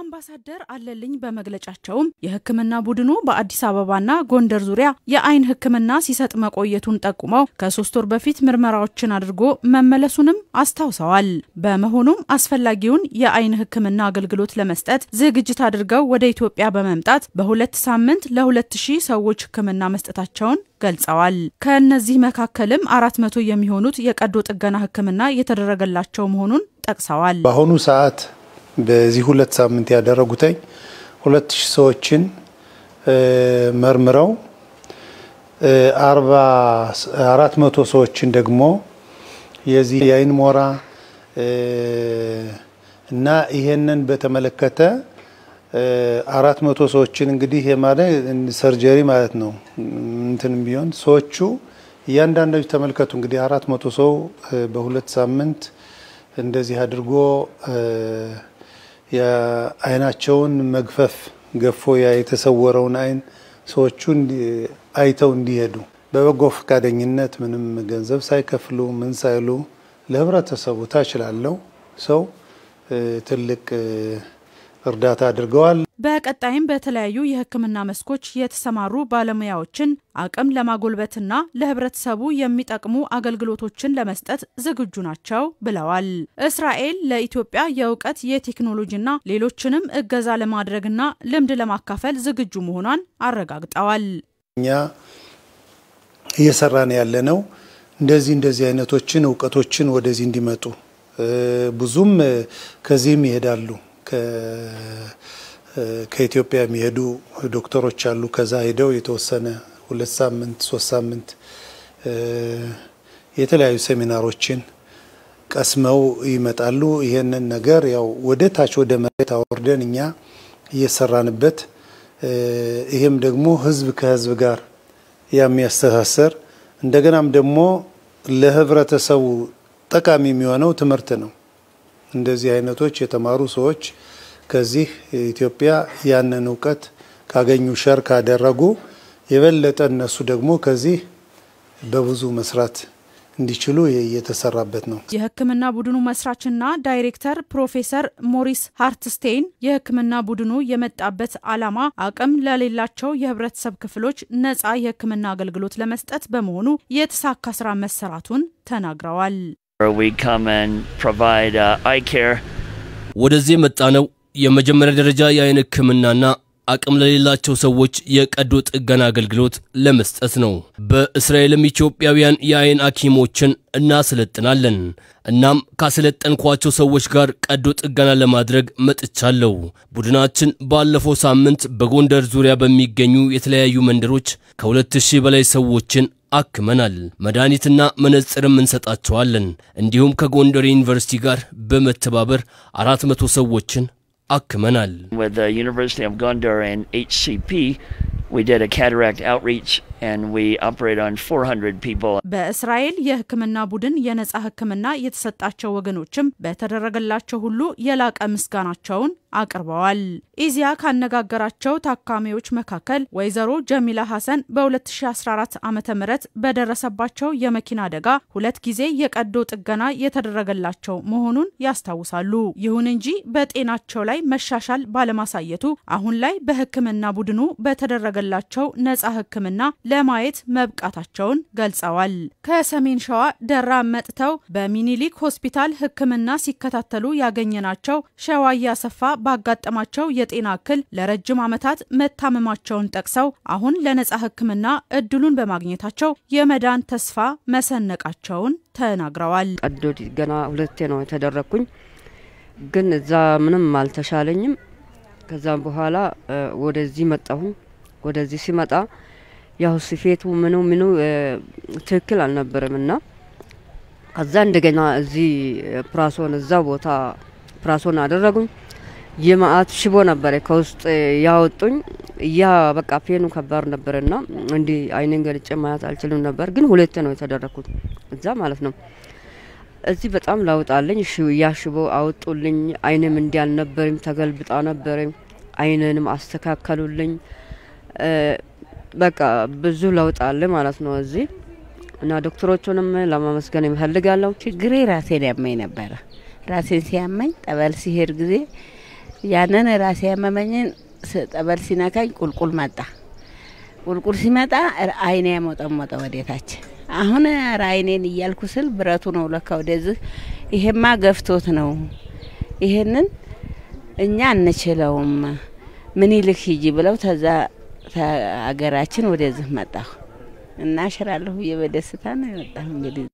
አምባሳደር አለልኝ በመግለጫቸውም የሕክምና ቡድኑ በአዲስ አበባና ጎንደር ዙሪያ የአይን ሕክምና ሲሰጥ መቆየቱን ጠቁመው ከሶስት ወር በፊት ምርመራዎችን አድርጎ መመለሱንም አስታውሰዋል። በመሆኑም አስፈላጊውን የአይን ሕክምና አገልግሎት ለመስጠት ዝግጅት አድርገው ወደ ኢትዮጵያ በመምጣት በሁለት ሳምንት ለሁለት ሺህ ሰዎች ሕክምና መስጠታቸውን ገልጸዋል። ከእነዚህ መካከልም አራት መቶ የሚሆኑት የቀዶ ጥገና ሕክምና የተደረገላቸው መሆኑን ጠቅሰዋል። በአሁኑ ሰዓት በዚህ ሁለት ሳምንት ያደረጉትኝ ሁለት ሺህ ሰዎችን መርምረው አራት መቶ ሰዎችን ደግሞ የዚህ የአይን ሞራ እና ይሄንን በተመለከተ አራት መቶ ሰዎችን እንግዲህ የማለ ሰርጀሪ ማለት ነው። እንትንም ቢሆን ሰዎቹ እያንዳንዳችሁ ተመልከቱ እንግዲህ አራት መቶ ሰው በሁለት ሳምንት እንደዚህ አድርጎ የአይናቸውን መግፈፍ ገፎ ያ የተሰወረውን አይን ሰዎቹ አይተው እንዲሄዱ በበጎ ፈቃደኝነት ምንም ገንዘብ ሳይከፍሉ ምን ሳይሉ ለህብረተሰቡ ታችላለው ሰው ትልቅ እርዳታ አድርገዋል። በቀጣይም በተለያዩ የሕክምና መስኮች የተሰማሩ ባለሙያዎችን አቅም ለማጎልበትና ለህብረተሰቡ የሚጠቅሙ አገልግሎቶችን ለመስጠት ዝግጁ ናቸው ብለዋል። እስራኤል ለኢትዮጵያ የእውቀት የቴክኖሎጂና ሌሎችንም እገዛ ለማድረግና ልምድ ለማካፈል ዝግጁ መሆኗን አረጋግጠዋል። እኛ እየሰራን ያለ ነው እንደዚህ እንደዚህ አይነቶችን እውቀቶችን ወደዚህ እንዲመጡ ብዙም ከዚህም ይሄዳሉ ከኢትዮጵያ የሚሄዱ ዶክተሮች አሉ። ከዛ ሄደው የተወሰነ ሁለት ሳምንት ሶስት ሳምንት የተለያዩ ሴሚናሮችን ቀስመው ይመጣሉ። ይህንን ነገር ያው ወደ ታች ወደ መሬት አወርደን እኛ እየሰራንበት ይህም ደግሞ ህዝብ ከህዝብ ጋር የሚያስተሳሰር እንደገናም ደግሞ ለህብረተሰቡ ጠቃሚ የሚሆነው ትምህርት ነው። እንደዚህ አይነቶች የተማሩ ሰዎች ከዚህ ኢትዮጵያ ያንን እውቀት ካገኙ ሸር ካደረጉ የበለጠ እነሱ ደግሞ ከዚህ በብዙ መስራት እንዲችሉ እየተሰራበት ነው። የሕክምና ቡድኑ መስራችና ዳይሬክተር ፕሮፌሰር ሞሪስ ሃርትስቴይን የሕክምና ቡድኑ የመጣበት ዓላማ አቅም ለሌላቸው የህብረተሰብ ክፍሎች ነፃ የሕክምና አገልግሎት ለመስጠት በመሆኑ የተሳካ ስራ መሰራቱን ተናግረዋል። we come and provide uh, eye care. ወደዚህ የመጣ የመጀመሪያ ደረጃ የአይን ህክምናና አቅም ለሌላቸው ሰዎች የቀዶ ጥገና አገልግሎት ለመስጠት ነው። በእስራኤልም ኢትዮጵያውያን የአይን ሐኪሞችን እናስለጥናለን። እናም ካሰለጠንኳቸው ሰዎች ጋር ቀዶ ጥገና ለማድረግ መጥቻለሁ። ቡድናችን ባለፈው ሳምንት በጎንደር ዙሪያ በሚገኙ የተለያዩ መንደሮች ከሁለት ሺህ በላይ ሰዎችን አክመናል። መድኃኒትና መነጽርም እንሰጣቸዋለን። እንዲሁም ከጎንደር ዩኒቨርሲቲ ጋር በመተባበር አራት መቶ ሰዎችን አክመናል። በእስራኤል የሕክምና ቡድን የነጻ ሕክምና የተሰጣቸው ወገኖችም በተደረገላቸው ሁሉ የላቀ ምስጋናቸውን አቅርበዋል። ኢዚያ ካነጋገራቸው ታካሚዎች መካከል ወይዘሮ ጀሚላ ሐሰን በ2014 ዓ ም በደረሰባቸው የመኪና አደጋ ሁለት ጊዜ የቀዶ ጥገና የተደረገላቸው መሆኑን ያስታውሳሉ። ይሁን እንጂ በጤናቸው ላይ መሻሻል ባለማሳየቱ አሁን ላይ በሕክምና ቡድኑ በተደረገላቸው ነጻ ሕክምና ለማየት መብቃታቸውን ገልጸዋል። ከሰሜን ሸዋ ደራ መጥተው በሚኒሊክ ሆስፒታል ሕክምና ሲከታተሉ ያገኘናቸው ሸዋ እያሰፋ ባጋጠማቸው የጤና እክል ለረጅም ዓመታት መታመማቸውን ጠቅሰው አሁን ለነጻ ሕክምና እድሉን በማግኘታቸው የመዳን ተስፋ መሰነቃቸውን ተናግረዋል። ቀዶ ገና ሁለቴ ነው የተደረግኩኝ፣ ግን እዛ ምንም አልተሻለኝም። ከዛም በኋላ ወደዚህ መጣሁ። ወደዚህ ሲመጣ ያው ስፌቱ ምኑ ምኑ ትክክል አልነበረም እና ከዛ እንደገና እዚህ ፕራሶን እዛ ቦታ ፕራሶን አደረጉኝ። የማአት ሽቦ ነበረ ከውስጥ ያወጡኝ። ያ በቃ ፔኑ ከባድ ነበረና እንዲህ አይኔን ገልጬ ማየት አልችልም ነበር፣ ግን ሁለቴ ነው የተደረግኩት እዛ ማለት ነው። እዚህ በጣም ላውጣለኝ ያ ሽቦ አወጡልኝ። አይንም እንዲህ አልነበረም፣ ተገልብጣ ነበረም። አይንንም አስተካከሉልኝ። በቃ ብዙ ለውጥ አለ ማለት ነው እዚህ እና ዶክተሮቹንም ለማመስገን ይፈልጋለሁ። ችግሬ ራሴን ያመኝ ነበረ። ራሴን ሲያመኝ ጠበል ሲሄድ ጊዜ ያንን ራሴ ያመመኝን ጠበል ሲነካኝ ቁልቁል መጣ። ቁልቁል ሲመጣ አይኔ ያሞጠሞጠ ወደታች። አሁን አይኔን እያልኩ ስል ብረቱ ነው ለካ ወደዚህ። ይሄማ ገፍቶት ነው። ይሄንን እኛ አንችለውም። ምን ይልክ ሂጂ ብለው ተዛ ሀገራችን ወደዚህ መጣሁ እና ሽራለሁ ብዬ በደስታ ነው የመጣሁ እንግዲህ